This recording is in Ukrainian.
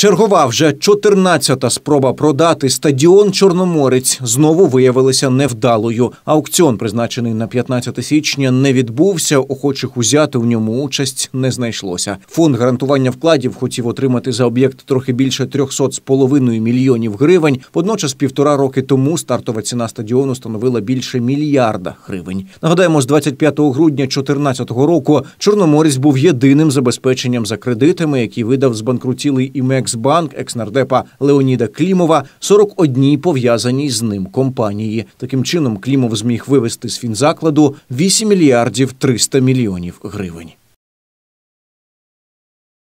Чергова вже 14-та спроба продати стадіон Чорноморець знову виявилася невдалою. Аукціон, призначений на 15 січня, не відбувся. Охочих узяти в ньому участь не знайшлося. Фонд гарантування вкладів хотів отримати за об'єкт трохи більше 300,5 мільйонів гривень. Водночас, півтора роки тому стартова ціна стадіону становила більше мільярда гривень. Нагадаємо, з 25 грудня 2014 року Чорноморець був єдиним забезпеченням за кредитами, які видав збанкрутілий імек Укрексбанк, екснардепа Леоніда Клімова, 41 пов'язаній з ним компанії. Таким чином Клімов зміг вивести з фінзакладу 8 мільярдів 300 мільйонів гривень.